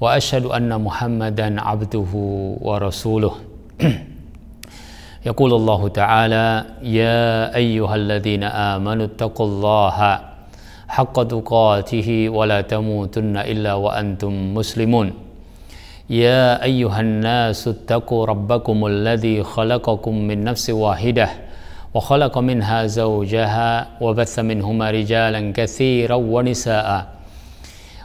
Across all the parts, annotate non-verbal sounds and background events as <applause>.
واشهد ان محمدا عبده ورسوله يقول الله تعالى يا ايها الذين امنوا اتقوا الله حق تقاته ولا تموتن الا وانتم مسلمون يا ايها الناس اتقوا ربكم الذي خلقكم من نفس واحده وخلق منها زوجها وبث منهما رجالا كثيرا ونساء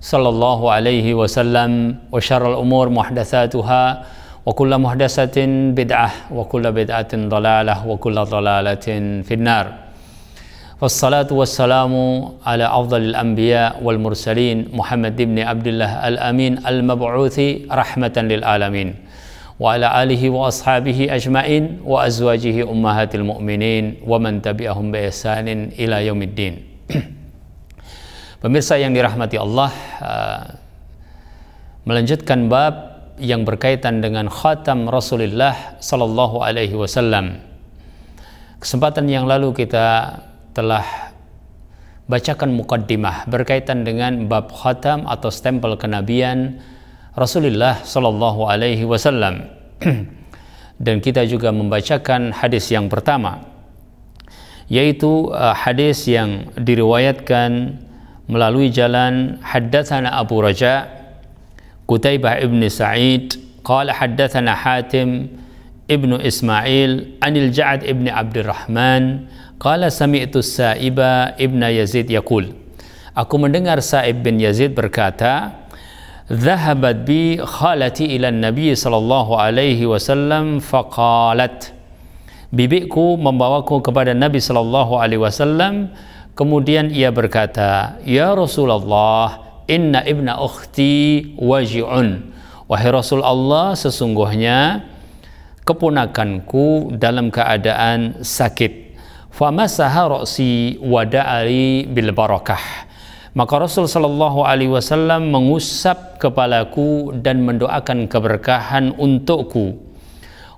صلى الله عليه وسلم وشر الأمور محدثاتها وكل محدثة بدعة وكل بدعة ضلالة وكل ضلالة في النار والصلاة والسلام على أفضل الأنبياء والمرسلين محمد بن عبد الله الأمين المبعوث رحمة للعالمين وعلى آله وأصحابه أجمعين وأزواجه أمهات المؤمنين ومن تبعهم بإحسان إلى يوم الدين <clears throat> Pemirsa yang dirahmati Allah eh, melanjutkan bab yang berkaitan dengan khatam Rasulullah sallallahu alaihi wasallam. Kesempatan yang lalu kita telah bacakan mukaddimah berkaitan dengan bab khatam atau stempel kenabian Rasulullah sallallahu alaihi wasallam. <clears throat> Dan kita juga membacakan hadis yang pertama yaitu eh, hadis yang diriwayatkan melalui jalan haddatsana Abu Raja Qutaibah ibn Sa'id qala haddatsana Hatim ibn Ismail anil Ja'ad ibn Abdurrahman qala sami'tu Sa'iba ibn Yazid yaqul Aku mendengar Sa'ib bin Yazid berkata Zahabat bi khalati ila Nabi sallallahu alaihi wasallam faqalat Bibiku membawaku kepada Nabi sallallahu alaihi wasallam Kemudian ia berkata, Ya Rasulullah, inna ibna ukhti waji'un. Wahai Rasulullah, sesungguhnya keponakanku dalam keadaan sakit. Famasaha roksi wada'ali bil barakah. Maka Rasul Shallallahu Alaihi Wasallam mengusap kepalaku dan mendoakan keberkahan untukku.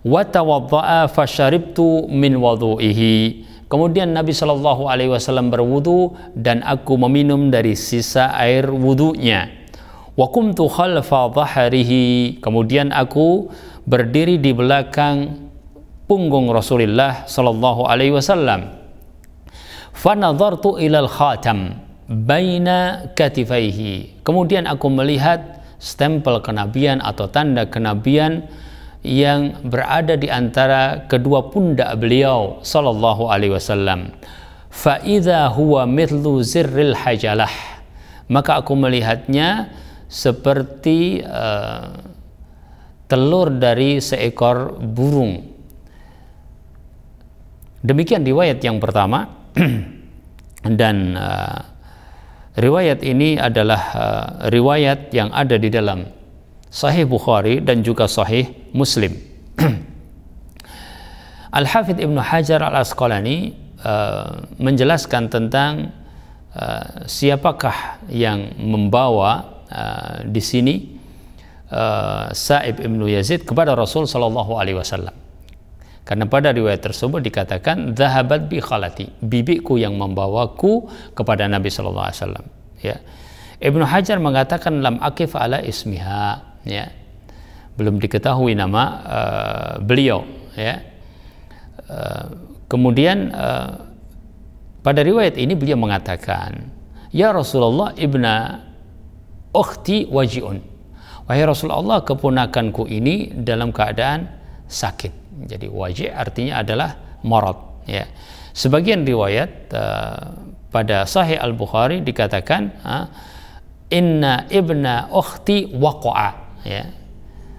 Watawadza'a fasharibtu min wadu'ihi Kemudian Nabi Shallallahu Alaihi Wasallam berwudu dan aku meminum dari sisa air wudunya. Wakum tuhal dhahrihi. Kemudian aku berdiri di belakang punggung Rasulullah Shallallahu Alaihi Wasallam. Fanadhartu ilal khatam baina katifaihi. Kemudian aku melihat stempel kenabian atau tanda kenabian yang berada di antara kedua pundak beliau sallallahu alaihi wasallam. Fa huwa mithlu zirril hajalah. Maka aku melihatnya seperti uh, telur dari seekor burung. Demikian riwayat yang pertama <clears throat> dan uh, riwayat ini adalah uh, riwayat yang ada di dalam Sahih Bukhari dan juga Sahih Muslim. <clears throat> Al-Hafidh Ibnu Hajar Al-Asqalani uh, menjelaskan tentang uh, siapakah yang membawa uh, di sini uh, Sa'ib Ibnu Yazid kepada Rasul sallallahu alaihi wasallam. Karena pada riwayat tersebut dikatakan zahabat bi khalati, bibiku yang membawaku kepada Nabi sallallahu alaihi wasallam, ya. Ibnu Hajar mengatakan lam akif ala ismiha ya belum diketahui nama uh, beliau ya uh, kemudian uh, pada riwayat ini beliau mengatakan ya Rasulullah ibna ukhti wajiun wahai Rasulullah keponakanku ini dalam keadaan sakit jadi waji artinya adalah marad ya sebagian riwayat uh, pada Sahih Al Bukhari dikatakan uh, inna ibna ukhti waqa'a ya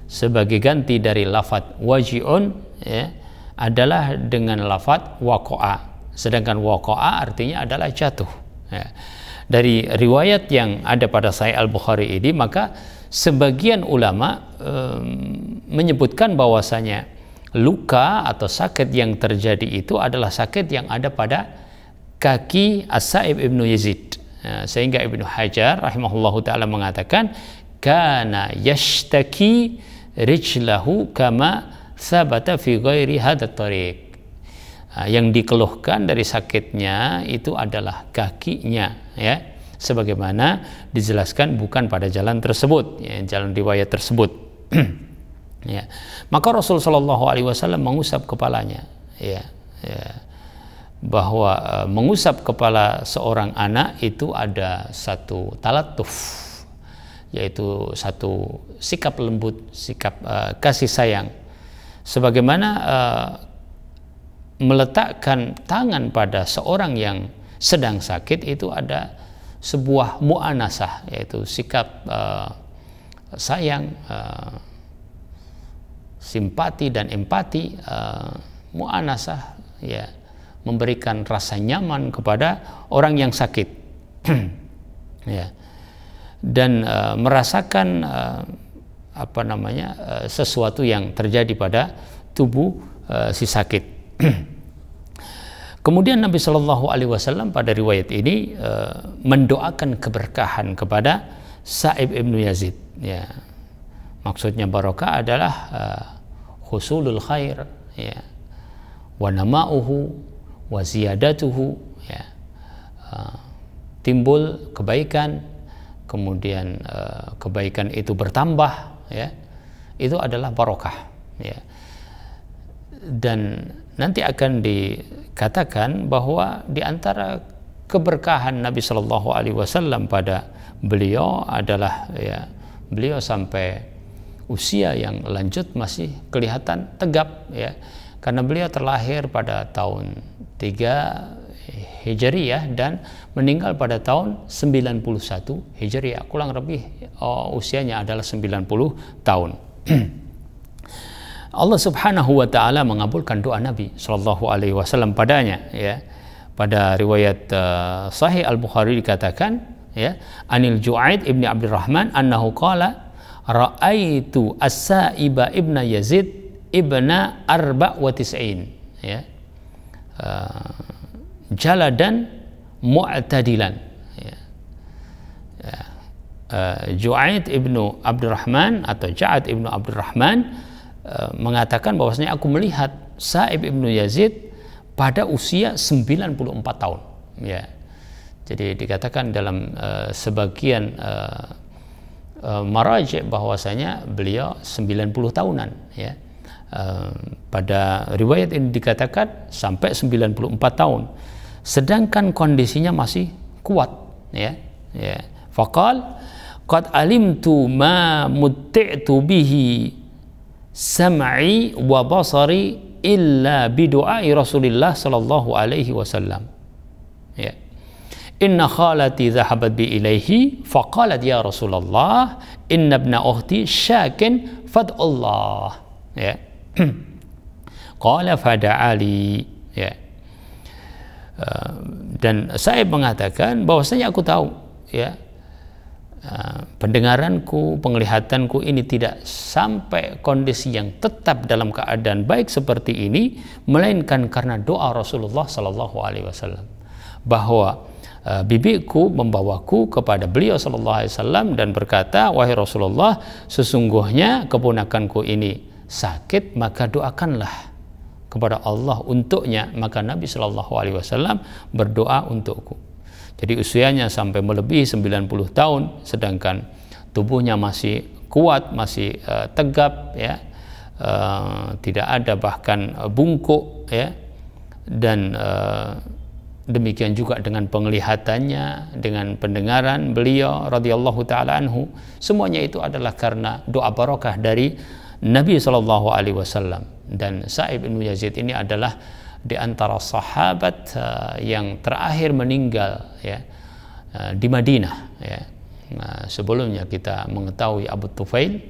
sebagai ganti dari lafat wajion ya adalah dengan lafat wako'a sedangkan wako'a artinya adalah jatuh ya. dari riwayat yang ada pada Sahih Al Bukhari ini maka sebagian ulama um, menyebutkan bahwasanya luka atau sakit yang terjadi itu adalah sakit yang ada pada kaki as Ibnu Yazid. Ya, sehingga Ibnu Hajar rahimahullahu taala mengatakan kana yashtaki rijlahu kama sabata fi ghairi hadat tariq ah, yang dikeluhkan dari sakitnya itu adalah kakinya ya sebagaimana dijelaskan bukan pada jalan tersebut ya, jalan riwayat tersebut <clears throat> ya maka Rasul Shallallahu Alaihi Wasallam mengusap kepalanya ya, ya. bahwa eh, mengusap kepala seorang anak itu ada satu talatuf yaitu satu sikap lembut, sikap uh, kasih sayang. Sebagaimana uh, meletakkan tangan pada seorang yang sedang sakit itu ada sebuah mu'anasah yaitu sikap uh, sayang, uh, simpati dan empati, uh, mu'anasah ya memberikan rasa nyaman kepada orang yang sakit. <clears throat> ya. Yeah dan uh, merasakan uh, apa namanya uh, sesuatu yang terjadi pada tubuh uh, si sakit. <clears throat> Kemudian Nabi Shallallahu Alaihi Wasallam pada riwayat ini uh, mendoakan keberkahan kepada Sa'ib ibnu Yazid. Ya. Maksudnya barokah adalah uh, husulul khair, ya. wanamauhu, waziyadatuhu, ya. uh, timbul kebaikan, kemudian e, kebaikan itu bertambah ya itu adalah barokah ya dan nanti akan dikatakan bahwa di antara keberkahan Nabi Shallallahu Alaihi Wasallam pada beliau adalah ya beliau sampai usia yang lanjut masih kelihatan tegap ya karena beliau terlahir pada tahun 3 Hijriah dan meninggal pada tahun 91 Hijriah. Kurang lebih uh, usianya adalah 90 tahun. <clears throat> Allah Subhanahu wa taala mengabulkan doa Nabi sallallahu alaihi wasallam padanya ya. Pada riwayat uh, Sahih Al-Bukhari dikatakan ya, Anil Ju'aid ibni Abdurrahman annahu qala ra'aitu as-sa'iba ibna Yazid ibna arba wa tis'in ya. Uh, jalan mu'tadilan ya. ya. Uh, Ju'aid ibnu Abdurrahman atau Ja'ad ibnu Abdurrahman uh, mengatakan bahwasanya aku melihat Sa'ib ibnu Yazid pada usia 94 tahun ya jadi dikatakan dalam uh, sebagian uh, uh, bahwasanya beliau 90 tahunan ya pada riwayat ini dikatakan sampai 94 tahun sedangkan kondisinya masih kuat ya ya faqal qad alimtu ma mutti'tu bihi sam'i wa basari illa bidu'ai Rasulillah sallallahu alaihi wasallam ya inna khalati dhahabat bi ilaihi faqalat ya Rasulullah inna ibna ukhti syakin fad'ullah ya <clears throat> qala fada'ali ya Eh, dan saya mengatakan bahwasanya aku tahu ya eh, pendengaranku, penglihatanku ini tidak sampai kondisi yang tetap dalam keadaan baik seperti ini melainkan karena doa Rasulullah Shallallahu alaihi wasallam bahwa uh, bibiku membawaku kepada beliau sallallahu alaihi wasallam dan berkata wahai Rasulullah sesungguhnya keponakanku ini sakit maka doakanlah kepada Allah untuknya maka Nabi Shallallahu Alaihi Wasallam berdoa untukku jadi usianya sampai melebihi 90 tahun sedangkan tubuhnya masih kuat masih uh, tegap ya uh, tidak ada bahkan eh, bungkuk ya dan uh, demikian juga dengan penglihatannya dengan pendengaran beliau radhiyallahu taala anhu semuanya itu adalah karena doa barokah dari Nabi Shallallahu alaihi wasallam dan Sa'ib bin Yazid ini adalah di antara sahabat uh, yang terakhir meninggal ya uh, di Madinah ya. Uh, sebelumnya kita mengetahui Abu Tufail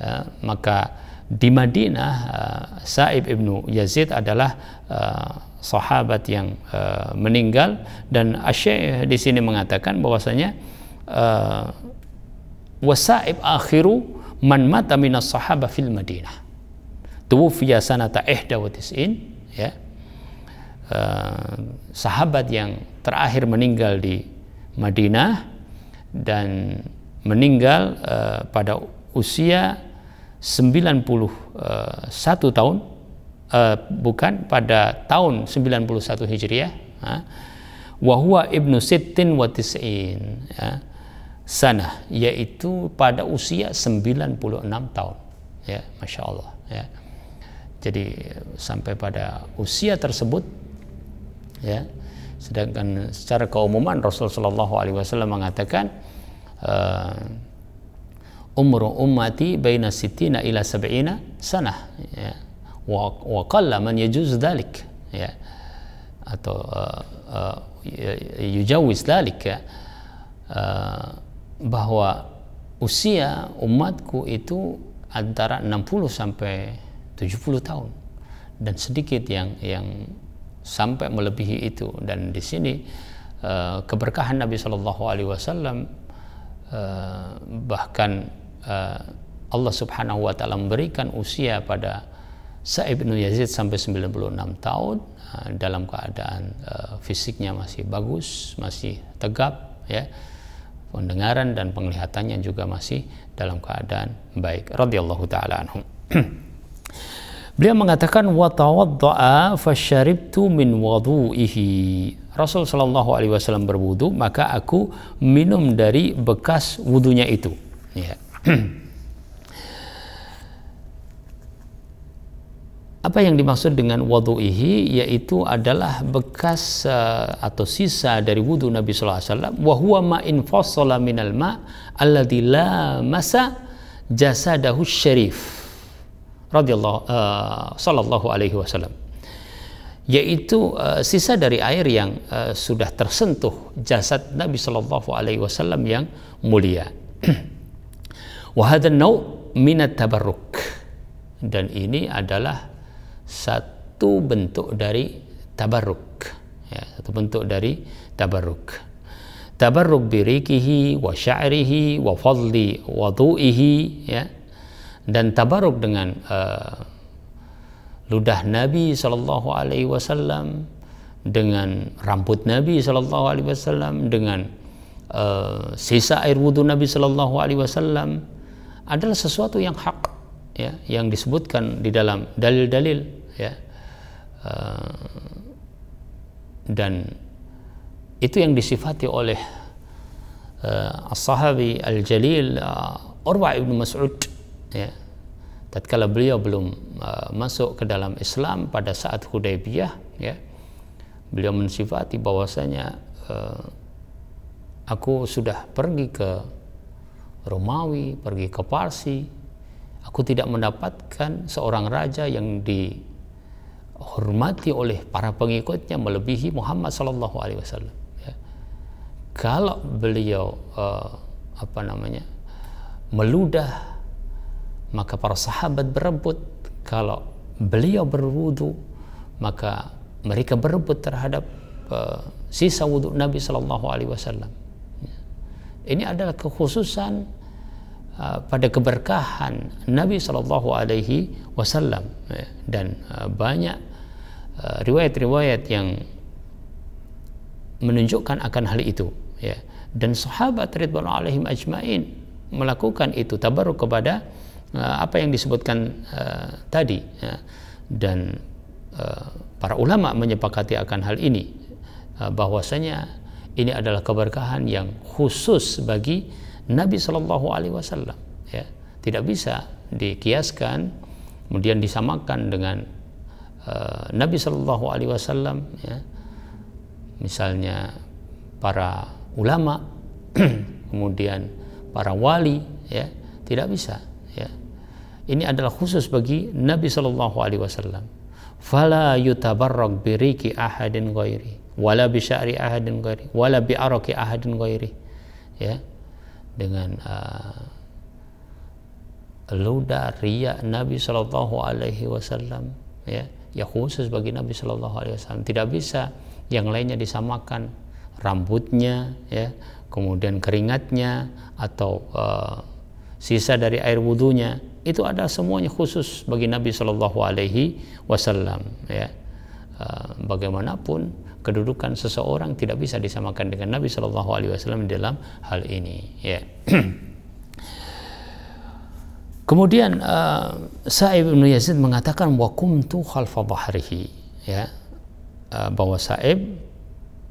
uh, maka di Madinah uh, Sa'ib ibnu Yazid adalah uh, sahabat yang uh, meninggal dan Asy di sini mengatakan bahwasanya uh, wasaib akhiru man mata minas sahaba fil Madinah tuwfiya sanata ihda wa tis'in ya eh, sahabat yang terakhir meninggal di Madinah dan meninggal eh, pada usia 91 tahun eh, bukan pada tahun 91 Hijriah wa huwa ibnu sittin wa tis'in ya, sana yaitu pada usia 96 tahun ya Masya Allah ya jadi sampai pada usia tersebut ya. Sedangkan secara keumuman Rasul Shallallahu alaihi wasallam mengatakan uh, umru ummati baina sittina ila sab'ina sanah ya. Wa, wa qalla man yajuz dalik ya. Atau uh, eh, uh, eh, yujawiz dalik ya. Uh, bahwa usia umatku itu antara 60 sampai 70 tahun dan sedikit yang yang sampai melebihi itu dan di sini eh, keberkahan Nabi Shallallahu Alaihi Wasallam eh, bahkan eh, Allah Subhanahu Wa Taala memberikan usia pada Sa'ib bin Yazid sampai 96 tahun dalam keadaan fisiknya masih bagus, masih tegap ya. Pendengaran dan penglihatannya juga masih dalam keadaan baik. Radhiyallahu taala anhu <clears throat> Beliau mengatakan wa tawaddaa fasyaribtu min wudu'ihi. Rasul sallallahu alaihi wasallam berwudu, maka aku minum dari bekas wudunya itu. Ya. <clears throat> Apa yang dimaksud dengan wadu'ihi yaitu adalah bekas uh, atau sisa dari wudu Nabi sallallahu alaihi wasallam wa huwa ma infassala minal ma alladzi la masa jasadahu syarif radhiyallahu uh, sallallahu alaihi wasallam yaitu uh, sisa dari air yang uh, sudah tersentuh jasad Nabi Sallallahu Alaihi Wasallam yang mulia. <clears throat> Wahadan nau minat tabarruk dan ini adalah satu bentuk dari tabarruk, ya, satu bentuk dari tabarruk. Tabarruk birikihi wa sya'rihi wa fadli wadu'ihi ya dan tabaruk dengan uh, ludah Nabi Shallallahu Alaihi Wasallam dengan rambut Nabi Shallallahu Alaihi Wasallam dengan uh, sisa air wudhu Nabi Shallallahu Alaihi Wasallam adalah sesuatu yang hak ya yang disebutkan di dalam dalil-dalil ya uh, dan itu yang disifati oleh uh, as-sahabi al-jalil uh, Urwa ibn Mas'ud ya tatkala beliau belum uh, masuk ke dalam Islam pada saat Hudaybiyah ya beliau mensifati bahwasanya uh, aku sudah pergi ke Romawi, pergi ke Parsi. Aku tidak mendapatkan seorang raja yang dihormati oleh para pengikutnya melebihi Muhammad Sallallahu Alaihi Wasallam. Ya. Kalau beliau uh, apa namanya meludah maka para sahabat berebut kalau beliau berwudu maka mereka berebut terhadap uh, sisa wudhu Nabi Shallallahu Alaihi Wasallam ini adalah kekhususan uh, pada keberkahan Nabi Shallallahu Alaihi Wasallam ya. dan uh, banyak riwayat-riwayat uh, yang menunjukkan akan hal itu ya dan sahabat Ridwan alaihim ajmain melakukan itu tabaruk kepada Eh, apa yang disebutkan uh, tadi ya. dan uh, para ulama menyepakati akan hal ini uh, bahwasanya ini adalah keberkahan yang khusus bagi Nabi Shallallahu Alaihi Wasallam ya tidak bisa dikiaskan kemudian disamakan dengan uh, Nabi Shallallahu Alaihi Wasallam ya misalnya para ulama <clears throat> kemudian para wali ya tidak bisa ini adalah khusus bagi Nabi Shallallahu Alaihi Wasallam. Fala yutabarrak biriki ahadin ghairi wala bi sya'ri ahadin ghairi wala bi araki ahadin ghairi ya dengan uh, luda riya Nabi Shallallahu alaihi wasallam ya ya khusus bagi Nabi Shallallahu alaihi wasallam tidak bisa yang lainnya disamakan rambutnya ya kemudian keringatnya atau uh, sisa dari air wudhunya itu ada semuanya khusus bagi Nabi Shallallahu Alaihi Wasallam ya ah, bagaimanapun kedudukan seseorang tidak bisa disamakan dengan Nabi Shallallahu Alaihi Wasallam dalam hal ini ya <clears throat> Kemudian uh, Sa'ib bin Yazid mengatakan wa kuntu khalfa bahrihi ya uh, bahwa Sa'ib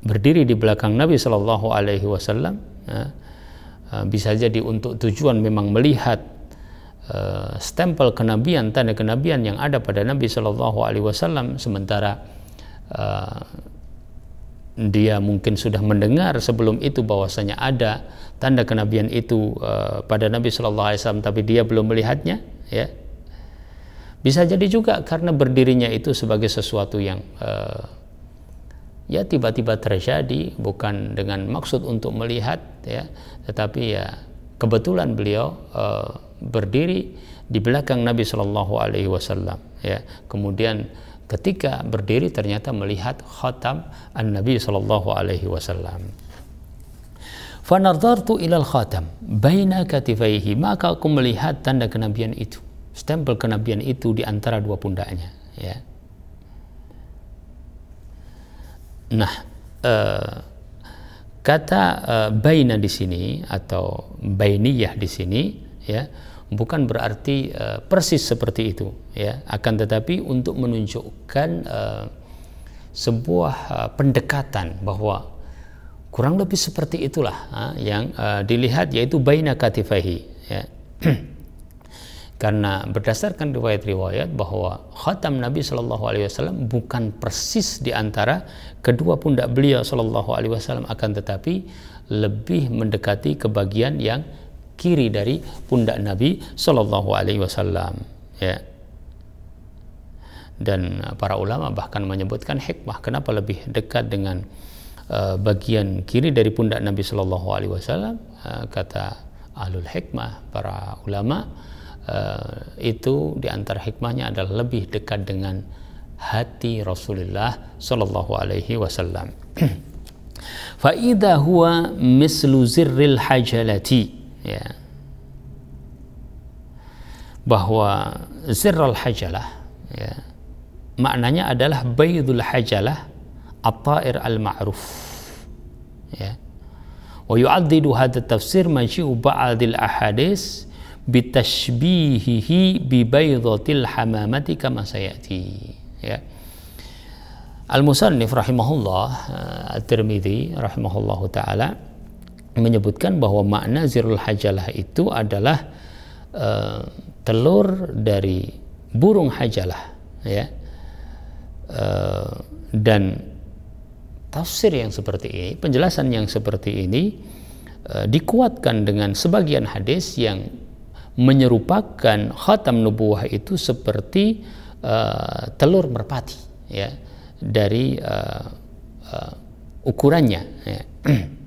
berdiri di belakang Nabi Shallallahu alaihi wasallam ya. bisa jadi untuk tujuan memang melihat Eh, stempel kenabian tanda kenabian yang ada pada Nabi Shallallahu Alaihi Wasallam sementara uh, dia mungkin sudah mendengar sebelum itu bahwasanya ada tanda kenabian itu uh, pada Nabi Shallallahu Alaihi Wasallam tapi dia belum melihatnya ya bisa jadi juga karena berdirinya itu sebagai sesuatu yang uh, ya tiba-tiba terjadi bukan dengan maksud untuk melihat ya tetapi ya kebetulan beliau uh, berdiri di belakang Nabi Shallallahu Alaihi Wasallam. Ya, kemudian ketika berdiri ternyata melihat khatam an Nabi Shallallahu Alaihi Wasallam. Fanardartu ilal khatam baina katifaihi maka aku melihat tanda kenabian itu stempel kenabian itu di antara dua pundaknya ya nah uh, kata uh, baina di sini atau bayniyah di sini ya bukan berarti uh, persis seperti itu ya akan tetapi untuk menunjukkan uh, sebuah uh, pendekatan bahwa kurang lebih seperti itulah uh, yang uh, dilihat yaitu baina katifahi ya <clears throat> karena berdasarkan riwayat-riwayat bahwa khatam Nabi Shallallahu Alaihi Wasallam bukan persis di antara kedua pundak beliau Shallallahu Alaihi Wasallam akan tetapi lebih mendekati ke bagian yang kiri dari pundak Nabi Shallallahu Alaihi Wasallam ya dan uh, para ulama bahkan menyebutkan hikmah kenapa lebih dekat dengan uh, bagian kiri dari pundak Nabi Shallallahu Alaihi Wasallam uh, kata ahlul hikmah para ulama uh, itu diantar hikmahnya adalah lebih dekat dengan hati Rasulullah Shallallahu Alaihi Wasallam. <clears throat> Faidah huwa mislu zirril hajalati ya bahwa zirral hajalah ya, maknanya adalah baydul hajalah at-ta'ir al-ma'ruf ya wa yu'addidu hadha tafsir maji'u ba'dil ahadis bitashbihihi bi baydatil hamamati kama sayati ya Al-Musannif rahimahullah eh, at tirmidhi rahimahullahu taala menyebutkan bahwa makna zirul hajalah itu adalah e, telur dari burung hajalah ya e, dan tafsir yang seperti ini penjelasan yang seperti ini e, dikuatkan dengan sebagian hadis yang menyerupakan khatam nubuah itu seperti e, telur merpati ya dari e, e, ukurannya ya. <clears throat>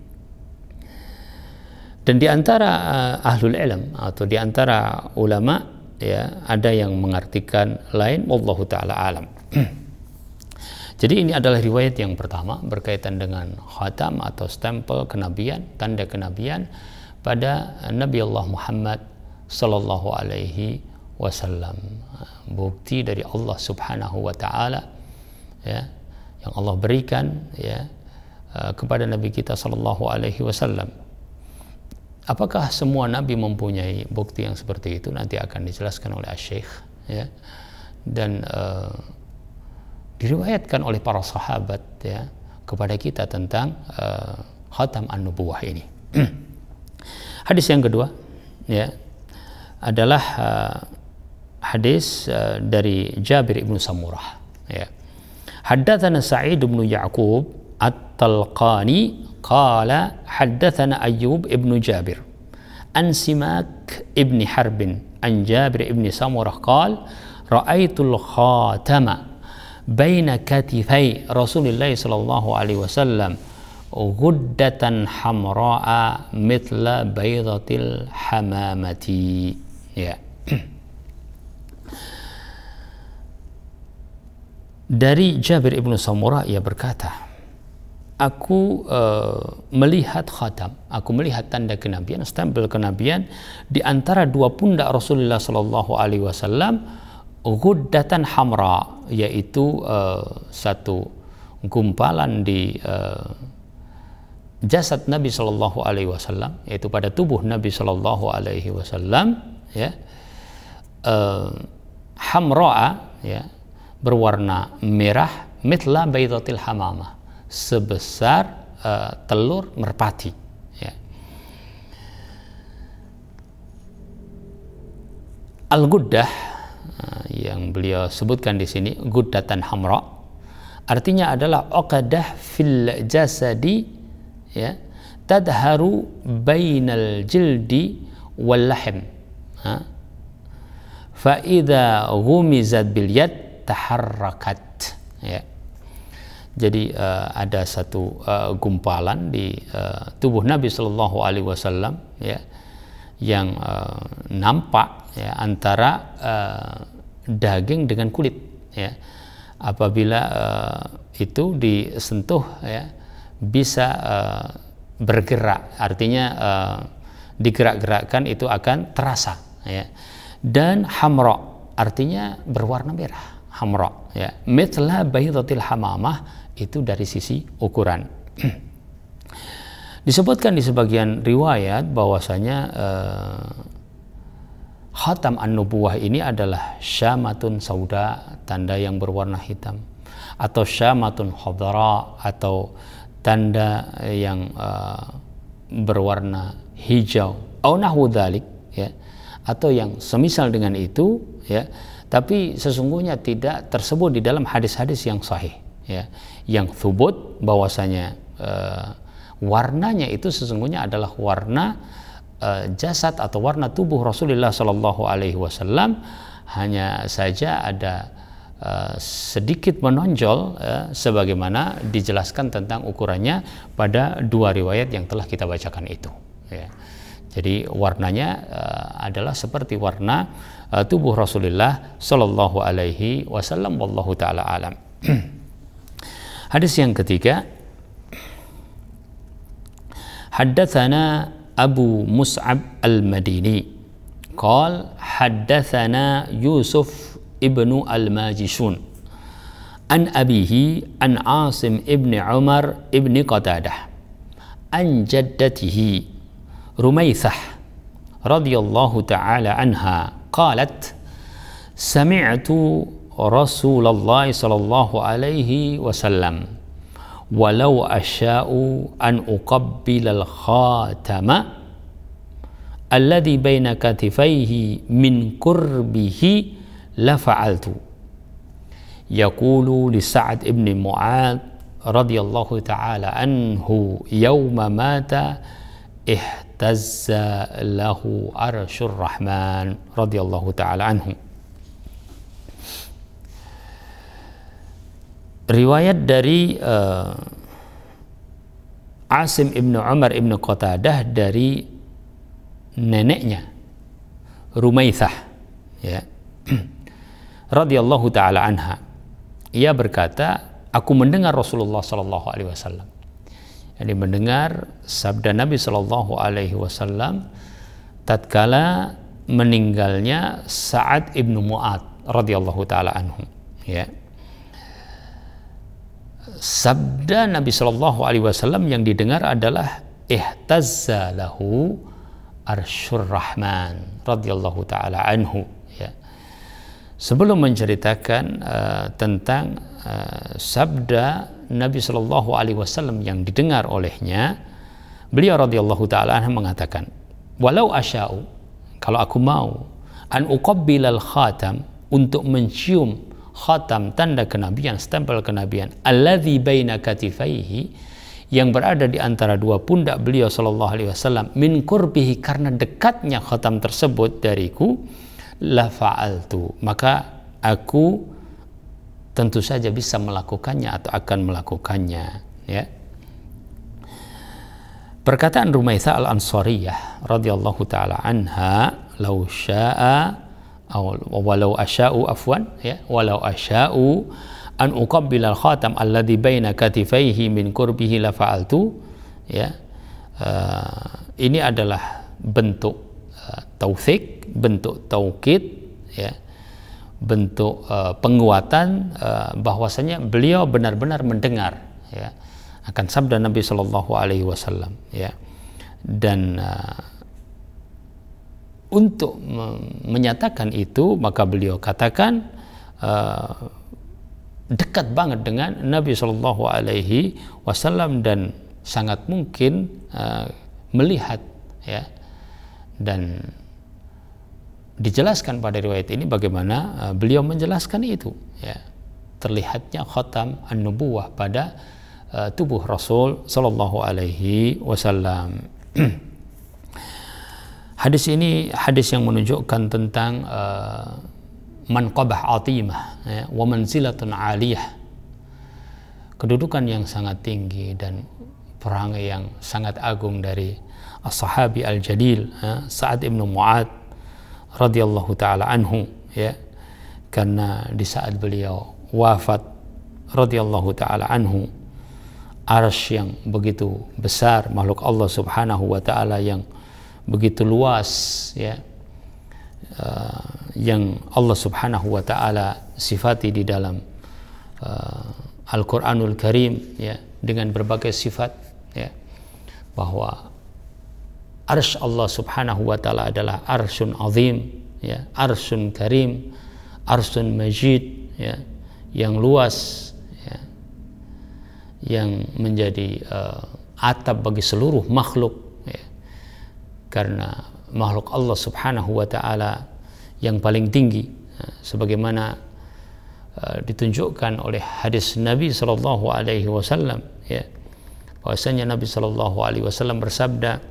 Dan di antara uh, ahlul ilm atau di antara ulama ya ada yang mengartikan lain wallahu taala alam. <clears throat> Jadi ini adalah riwayat yang pertama berkaitan dengan khatam atau stempel kenabian, tanda kenabian pada Nabi Allah Muhammad sallallahu alaihi wasallam. Bukti dari Allah Subhanahu wa taala ya yang Allah berikan ya eh, kepada Nabi kita sallallahu alaihi wasallam apakah semua nabi mempunyai bukti yang seperti itu nanti akan dijelaskan oleh asy ya dan uh, diriwayatkan oleh para sahabat ya kepada kita tentang uh, khatam an-nubuwah ini. <clears throat> hadis yang kedua ya adalah uh, hadis uh, dari Jabir ibnu Samurah ya. Haddathana Sa'id ibn Ya'qub الطلقاني قال حدثنا أيوب ابن جابر عن سماك ابن حرب عن جابر ابن سمرة قال رأيت الخاتم بين كتفي رسول الله صلى الله عليه وسلم غدة حمراء مثل بيضة الحمامة ya. <clears throat> Dari Jabir ibnu Samurah ia berkata, aku uh, melihat khatam, aku melihat tanda kenabian, stempel kenabian di antara dua pundak Rasulullah Shallallahu Alaihi Wasallam, gudatan hamra, yaitu uh, satu gumpalan di uh, jasad Nabi Shallallahu Alaihi Wasallam, yaitu pada tubuh Nabi Shallallahu Alaihi Wasallam, ya, uh, hamra, ya, berwarna merah, mitla baydatil hamamah sebesar uh, telur merpati. Ya. Al-Guddah uh, yang beliau sebutkan di sini, Guddatan Hamra, artinya adalah okadah fil jasadi ya, tadharu bainal jildi wal lahim. Ha? Fa'idha ghumizat bil yad taharrakat. Ya. Jadi uh, ada satu uh, gumpalan di uh, tubuh Nabi Shallallahu Alaihi Wasallam ya yang uh, nampak ya, antara uh, daging dengan kulit ya. Apabila uh, itu disentuh ya bisa uh, bergerak, artinya uh, digerak-gerakkan itu akan terasa ya. Dan hamro artinya berwarna merah hamro ya. Mitla bayi hamamah itu dari sisi ukuran. <clears throat> Disebutkan di sebagian riwayat bahwasanya eh, Hatam An-Nubuwah ini adalah syamatun sauda, tanda yang berwarna hitam atau syamatun khadra atau tanda yang eh, berwarna hijau au nahwu dhalik, ya atau yang semisal dengan itu ya tapi sesungguhnya tidak tersebut di dalam hadis-hadis yang sahih ya yang thubut bahwasanya e, warnanya itu sesungguhnya adalah warna e, jasad atau warna tubuh Rasulullah Shallallahu Alaihi Wasallam hanya saja ada e, sedikit menonjol e, sebagaimana dijelaskan tentang ukurannya pada dua riwayat yang telah kita bacakan itu ya. jadi warnanya e, adalah seperti warna tubuh Rasulullah Shallallahu Alaihi Wasallam wallahu taala alam <clears throat> Hadis yang ketiga Haddathana Abu Mus'ab Al-Madini Qal Haddathana Yusuf Ibnu Al-Majishun An abihi an Umar ibn Qatadah An jaddatihi radhiyallahu ta'ala anha qalat رسول الله صلى الله عليه وسلم ولو أشاء أن أقبل الخاتم الذي بين كتفيه من كربه لفعلت يقول لسعد بن معاذ رضي الله تعالى عنه يوم مات اهتز له عرش الرحمن رضي الله تعالى عنه riwayat dari uh, Asim ibnu Umar ibnu Qatadah dari neneknya Rumaisah ya <clears throat> radhiyallahu taala anha ia berkata aku mendengar Rasulullah sallallahu alaihi wasallam jadi mendengar sabda Nabi sallallahu alaihi wasallam tatkala meninggalnya Sa'ad ibnu Mu'ad radhiyallahu taala anhu ya sabda Nabi Shallallahu Alaihi Wasallam yang didengar adalah ihtazzalahu arshur rahman radhiyallahu taala anhu ya. sebelum menceritakan uh, tentang uh, sabda Nabi Shallallahu Alaihi Wasallam yang didengar olehnya beliau radhiyallahu taala anhu mengatakan walau asya'u kalau aku mau an uqabbilal khatam untuk mencium khatam tanda kenabian stempel kenabian alladzi baina katifaihi yang berada di antara dua pundak beliau sallallahu alaihi wasallam min kurbihi karena dekatnya khatam tersebut dariku la fa'altu maka aku tentu saja bisa melakukannya atau akan melakukannya ya Perkataan Rumaitha al-Ansariyah radhiyallahu taala anha, "Lau syaa walau asya'u afwan ya walau asya'u an uqabbila al-khatam alladhi baina katifaihi min qurbihi la fa'altu ya uh, ini adalah bentuk uh, taufik bentuk taukid ya bentuk uh, penguatan uh, bahwasanya beliau benar-benar mendengar ya akan sabda Nabi Shallallahu alaihi wasallam ya dan uh, untuk menyatakan itu maka beliau katakan eh, dekat banget dengan Nabi Shallallahu Alaihi Wasallam dan sangat mungkin eh, melihat ya dan dijelaskan pada riwayat ini bagaimana eh, beliau menjelaskan itu ya terlihatnya khatam an nubuah pada tubuh Rasul Shallallahu alaihi wasallam <clears throat> Hadis ini hadis yang menunjukkan tentang uh, manqabah atimah ya, wa manzilatun aliyah. Kedudukan yang sangat tinggi dan perangai yang sangat agung dari as-sahabi al jadil ya, Sa'ad ibn Mu'ad radhiyallahu taala anhu ya. Karena di saat beliau wafat radhiyallahu taala anhu arasy yang begitu besar makhluk Allah Subhanahu wa taala yang begitu luas ya uh, yang Allah Subhanahu wa taala sifati di dalam uh, Al-Qur'anul Karim ya dengan berbagai sifat ya bahwa arsy Allah Subhanahu wa taala adalah arsyun azim ya arsyun karim arsyun majid ya yang luas ya yang menjadi uh, atap bagi seluruh makhluk karena makhluk Allah Subhanahu wa taala yang paling tinggi eh, sebagaimana eh, ditunjukkan oleh hadis Nabi sallallahu alaihi wasallam ya bahwasanya Nabi sallallahu alaihi wasallam bersabda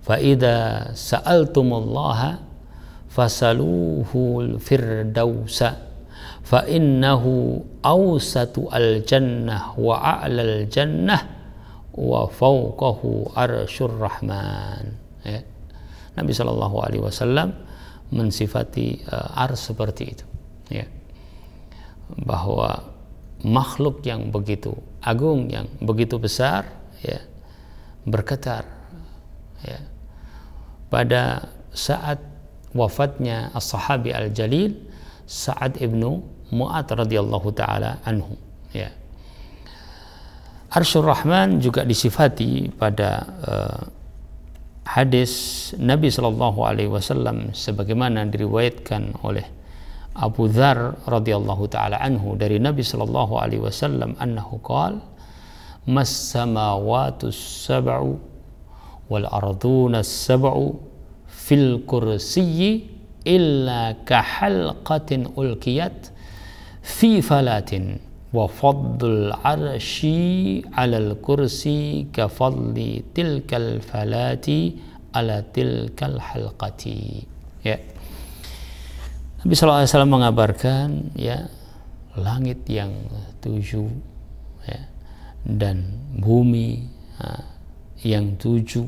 fa idza sa'altumullaha fasaluhu firdausa fa innahu awsatu al jannah wa a'la al jannah wa fawqahu arsyur rahman ya. Nabi Shallallahu Alaihi Wasallam mensifati uh, ars seperti itu ya. bahwa makhluk yang begitu agung yang begitu besar ya, berketar ya. pada saat wafatnya as-sahabi al-jalil Sa'ad ibnu Mu'ad radhiyallahu taala anhu ya Arsyur Rahman juga disifati pada eh, hadis Nabi Shallallahu Alaihi Wasallam sebagaimana diriwayatkan oleh Abu Dhar radhiyallahu taala anhu dari Nabi Shallallahu Alaihi Wasallam annahu qal mas samawatu sab'u wal arduna sab'u fil kursiyyi illa kahalqatin ulkiyat fi falatin wa fadl arshi al kursi ka fadli tilkal falati ala tilkal halqati ya Nabi SAW mengabarkan ya langit yang tujuh ya, dan bumi ha, yang tujuh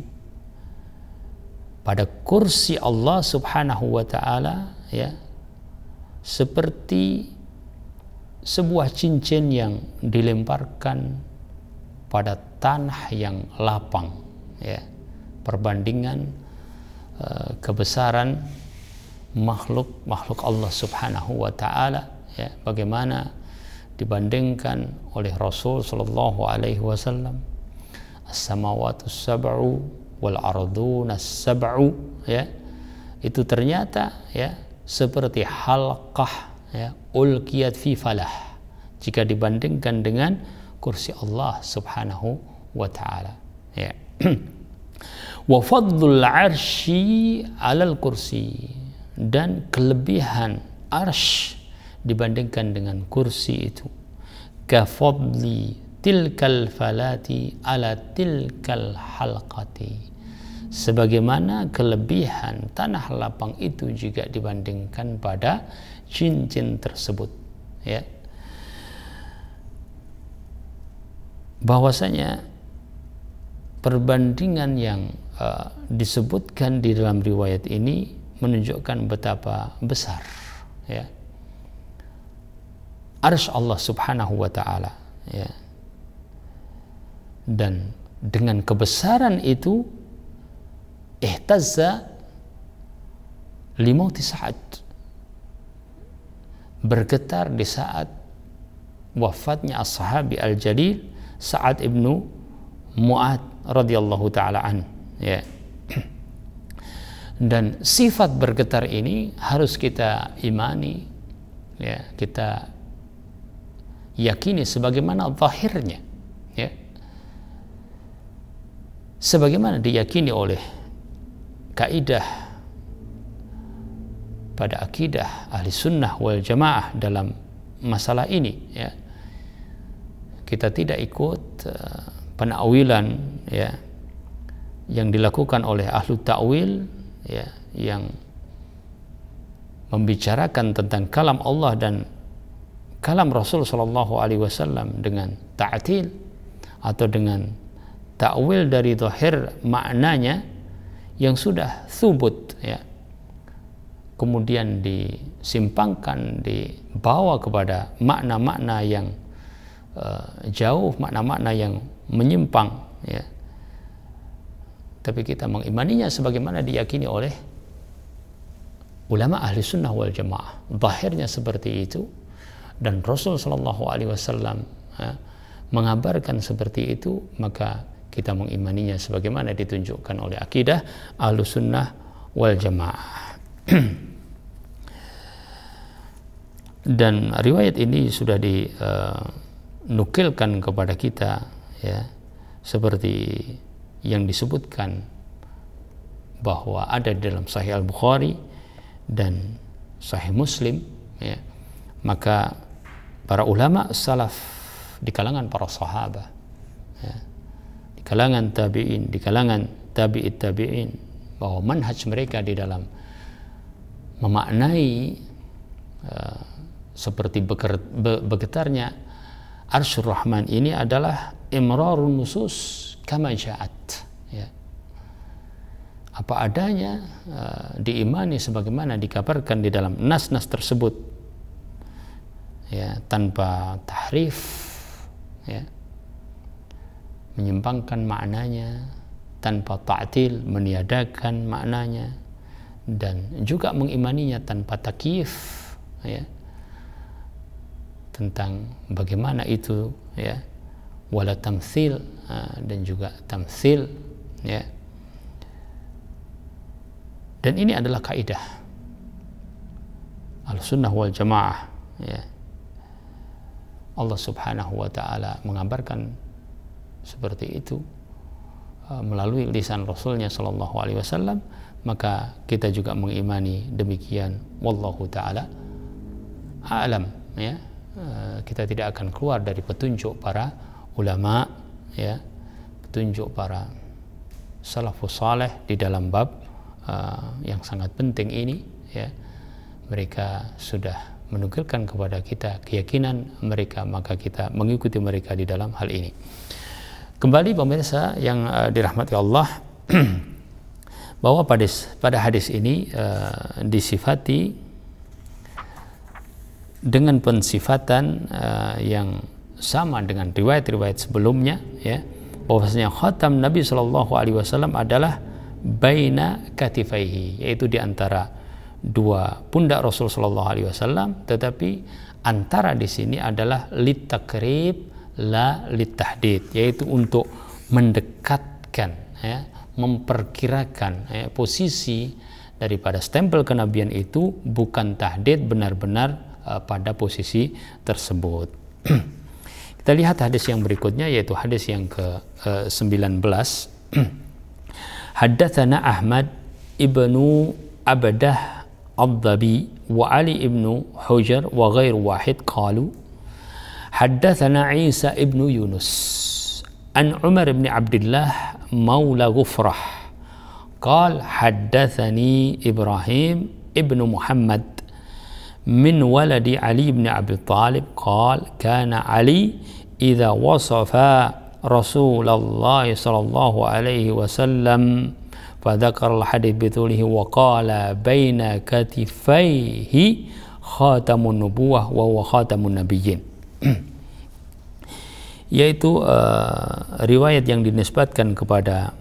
pada kursi Allah Subhanahu wa taala ya seperti sebuah cincin yang dilemparkan pada tanah yang lapang ya perbandingan uh, kebesaran makhluk makhluk Allah Subhanahu wa taala ya bagaimana dibandingkan oleh Rasul sallallahu alaihi wasallam as-samawatu sab'u wal arduna sab'u ya itu ternyata ya seperti halqah ya, ulkiyat fi falah jika dibandingkan dengan kursi Allah subhanahu wa ta'ala ya <clears throat> wa fadlul arshi alal kursi dan kelebihan arsh dibandingkan dengan kursi itu fadli tilkal falati ala tilkal halqati sebagaimana kelebihan tanah lapang itu juga dibandingkan pada cincin tersebut ya bahwasanya perbandingan yang uh, disebutkan di dalam riwayat ini menunjukkan betapa besar ya arsy Allah Subhanahu wa taala ya dan dengan kebesaran itu اهتز لموت سعد bergetar di saat wafatnya ashabi al-jalil Sa'ad ibnu Mu'ad radhiyallahu taala an ya <clears throat> dan sifat bergetar ini harus kita imani ya kita yakini sebagaimana zahirnya ya sebagaimana diyakini oleh kaidah pada akidah ahli sunnah wal jamaah dalam masalah ini ya kita tidak ikut uh, eh, penawilan ya yang dilakukan oleh ahlu ta'wil ya yang membicarakan tentang kalam Allah dan kalam Rasul Shallallahu Alaihi Wasallam dengan ta'til atau dengan takwil dari zahir maknanya yang sudah subut ya kemudian disimpangkan dibawa kepada makna-makna yang uh, jauh makna-makna yang menyimpang ya tapi kita mengimaninya sebagaimana diyakini oleh ulama ahli sunnah wal jamaah bahirnya seperti itu dan Rasul saw ya, mengabarkan seperti itu maka kita mengimaninya sebagaimana ditunjukkan oleh akidah ahlu sunnah wal jamaah <clears throat> dan riwayat ini sudah dinukilkan eh, kepada kita ya seperti yang disebutkan bahwa ada di dalam Sahih Al Bukhari dan Sahih Muslim ya maka para ulama salaf di kalangan para sahabat kalangan tabi'in, di kalangan tabi'it tabi'in bahwa manhaj mereka di dalam memaknai uh, seperti beker, be, Arsyur Rahman ini adalah imrarun nusus kama ja'at ya. apa adanya uh, diimani sebagaimana dikabarkan di dalam nas-nas tersebut ya tanpa tahrif ya menyimpangkan maknanya tanpa ta'til meniadakan maknanya dan juga mengimaninya tanpa takif ya tentang bagaimana itu ya wala tamsil dan juga tamsil ya dan ini adalah kaidah al-sunnah wal jamaah ya Allah subhanahu wa ta'ala mengabarkan seperti itu eh, melalui lisan Rasulnya Shallallahu Alaihi Wasallam maka kita juga mengimani demikian wallahu taala alam ya eh, kita tidak akan keluar dari petunjuk para ulama ya petunjuk para salafus saleh di dalam bab uh, yang sangat penting ini ya mereka sudah menukilkan kepada kita keyakinan mereka maka kita mengikuti mereka di dalam hal ini Kembali pemirsa yang uh, dirahmati Allah <clears throat> bahwa pada pada hadis ini uh, disifati dengan pensifatan uh, yang sama dengan riwayat-riwayat sebelumnya ya bahwasanya khatam Nabi Shallallahu alaihi wasallam adalah baina katifaihi yaitu di antara dua pundak Rasul Shallallahu alaihi wasallam tetapi antara di sini adalah litakrib la litahdid yaitu untuk mendekatkan ya, memperkirakan ya, posisi daripada stempel kenabian itu bukan tahdid benar-benar uh, pada posisi tersebut. <clears throat> Kita lihat hadis yang berikutnya yaitu hadis yang ke-19. Uh, eh, <clears throat> Ahmad ibnu Abadah Abdabi wa Ali ibnu Hujar wa ghair wahid qalu حدثنا عيسى ابن يونس عن عمر بن عبد الله مولى غفرة قال حدثني إبراهيم ابن محمد من ولد علي بن أبي طالب قال كان علي إذا وصف رسول الله صلى الله عليه وسلم فذكر الحديث بطوله وقال بين كتفيه خاتم النبوة وهو خاتم النبيين <clears throat> yaitu uh, riwayat yang dinisbatkan kepada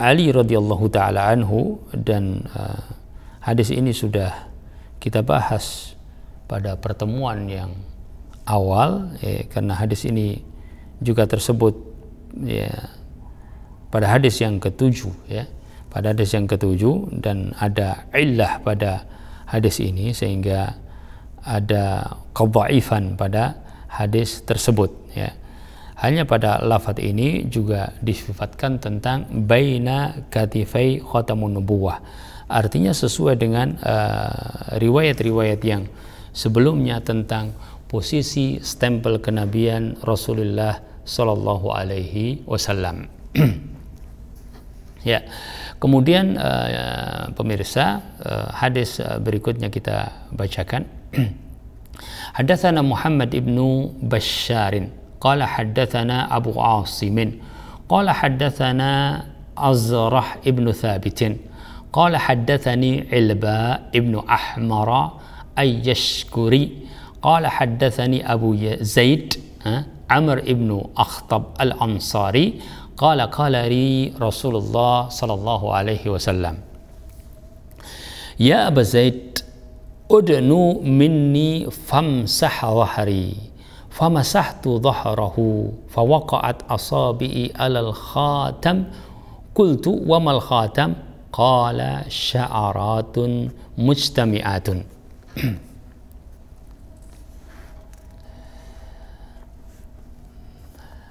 Ali radhiyallahu taala anhu dan uh, hadis ini sudah kita bahas pada pertemuan yang awal ya, karena hadis ini juga tersebut ya pada hadis yang ketujuh ya pada hadis yang ketujuh dan ada illah pada hadis ini sehingga ada kebaifan pada hadis tersebut ya hanya pada lafat ini juga disifatkan tentang baina katifai khatamun nubuwah artinya sesuai dengan eh, riwayat-riwayat uh, yang sebelumnya tentang posisi stempel kenabian Rasulullah Shallallahu Alaihi Wasallam. <clears throat> ya, kemudian uh, pemirsa uh, hadis berikutnya kita bacakan. <clears throat> حدثنا محمد بن بشار قال حدثنا أبو عاصم قال حدثنا أزرح ابن ثابت قال حدثني علباء ابن أحمر أي يشكري قال حدثني أبو زيد عمر ابن أخطب الأنصاري قال قال لي رسول الله صلى الله عليه وسلم يا أبا زيد udnu minni famsah wahari famasahtu dhahrahu fawaqa'at asabi'i alal khatam qultu wa mal khatam qala sya'aratun mujtami'atun <clears throat>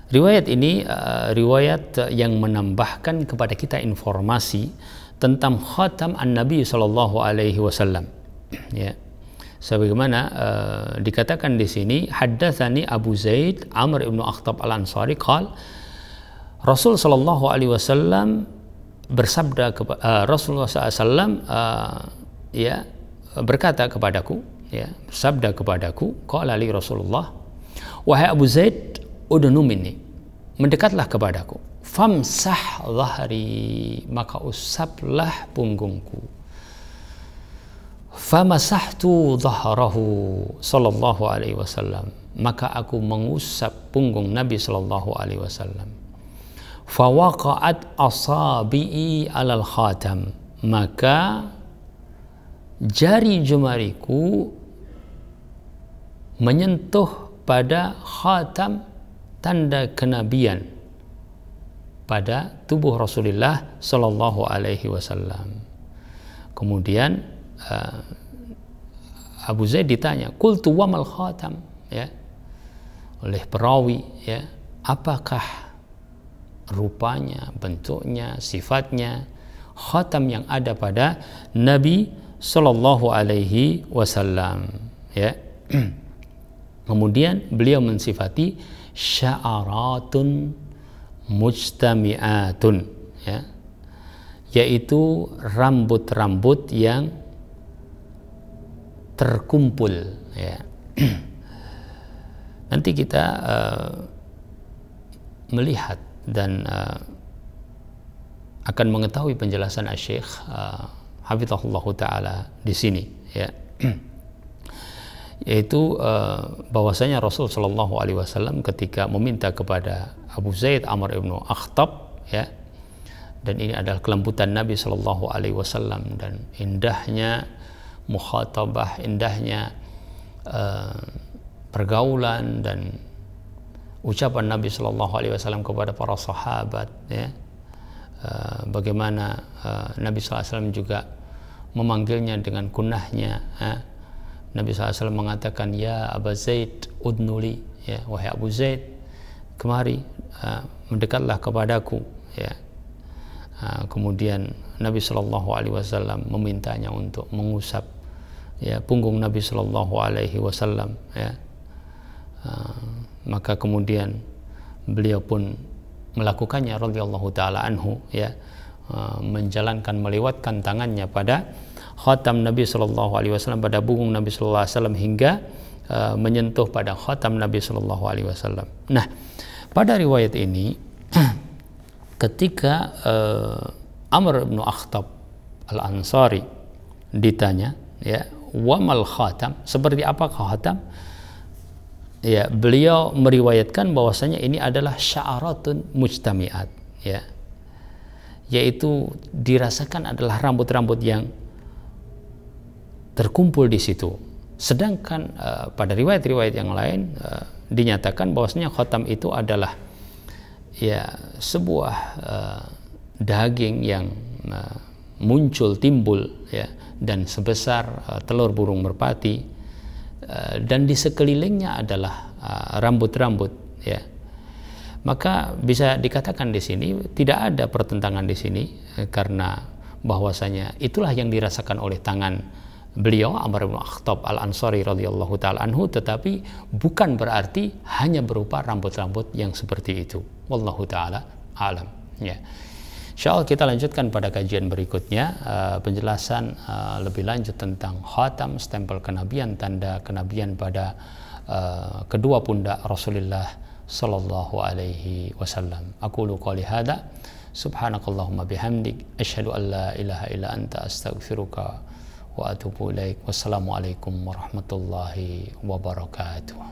Riwayat ini uh, riwayat yang menambahkan kepada kita informasi tentang khatam An-Nabi sallallahu alaihi wasallam ya sebagaimana uh, dikatakan di sini haddatsani Abu Zaid Amr ibnu Akhtab al Ansari qal Rasul sallallahu Alaihi Wasallam bersabda ke, uh, eh, Rasulullah SAW uh, eh, ya berkata kepadaku ya bersabda kepadaku qala li Rasulullah wahai Abu Zaid udnu minni mendekatlah kepadaku famsah zahri maka usaplah punggungku famasahtu dhahrahu sallallahu alaihi wasallam maka aku mengusap punggung Nabi sallallahu alaihi wasallam fawaqa'at asabi'i alal khatam maka jari jemariku menyentuh pada khatam tanda kenabian pada tubuh Rasulullah sallallahu alaihi wasallam kemudian uh, Abu Zaid ditanya kultu mal khatam ya oleh perawi ya apakah rupanya bentuknya sifatnya khatam yang ada pada Nabi Shallallahu Alaihi Wasallam ya <clears throat> kemudian beliau mensifati sya'aratun mujtami'atun ya yaitu rambut-rambut yang terkumpul ya. <clears throat> nanti kita uh, melihat dan uh, akan mengetahui penjelasan Syekh uh, eh, Hafizahullah taala di sini ya <clears throat> yaitu uh, bahwasanya Rasul Shallallahu Alaihi Wasallam ketika meminta kepada Abu Zaid Amr ibnu Akhtab ya dan ini adalah kelembutan Nabi Shallallahu Alaihi Wasallam dan indahnya mukhatabah indahnya uh, pergaulan dan ucapan Nabi Shallallahu Alaihi Wasallam kepada para sahabat ya uh, bagaimana uh, Nabi SAW juga memanggilnya dengan kunahnya ya. Nabi SAW mengatakan ya Abu Zaid udnuli ya wahai Abu Zaid kemari uh, mendekatlah kepadaku ya uh, kemudian Nabi Shallallahu Alaihi Wasallam memintanya untuk mengusap ya punggung Nabi Shallallahu Alaihi Wasallam ya uh, maka kemudian beliau pun melakukannya radhiyallahu taala anhu ya uh, menjalankan melewatkan tangannya pada khatam Nabi Shallallahu Alaihi Wasallam pada punggung Nabi Shallallahu Alaihi Wasallam hingga uh, menyentuh pada khatam Nabi Shallallahu Alaihi Wasallam. Nah pada riwayat ini <clears throat> ketika uh, Amr bin Akhtab al Ansari ditanya ya wamal khatam seperti apa khatam ya beliau meriwayatkan bahwasanya ini adalah syaratun mujtamiat ya yaitu dirasakan adalah rambut-rambut yang terkumpul di situ sedangkan uh, pada riwayat-riwayat yang lain uh, dinyatakan bahwasanya khatam itu adalah ya sebuah uh, daging yang uh, muncul timbul ya dan sebesar uh, telur burung merpati uh, dan di sekelilingnya adalah eh, rambut-rambut uh, ya maka bisa dikatakan di sini tidak ada pertentangan di sini eh, karena bahwasanya itulah yang dirasakan oleh tangan beliau Amr bin Akhtab al Ansari radhiyallahu taala anhu tetapi bukan berarti hanya berupa rambut-rambut yang seperti itu wallahu taala alam ya Insya kita lanjutkan pada kajian berikutnya eh, penjelasan eh, lebih lanjut tentang khatam stempel kenabian tanda kenabian pada eh, kedua pundak Rasulullah sallallahu alaihi wasallam. Aku lu qali hada subhanakallahumma bihamdik asyhadu an la ilaha illa anta astaghfiruka wa atubu ilaik. Wassalamualaikum warahmatullahi wabarakatuh.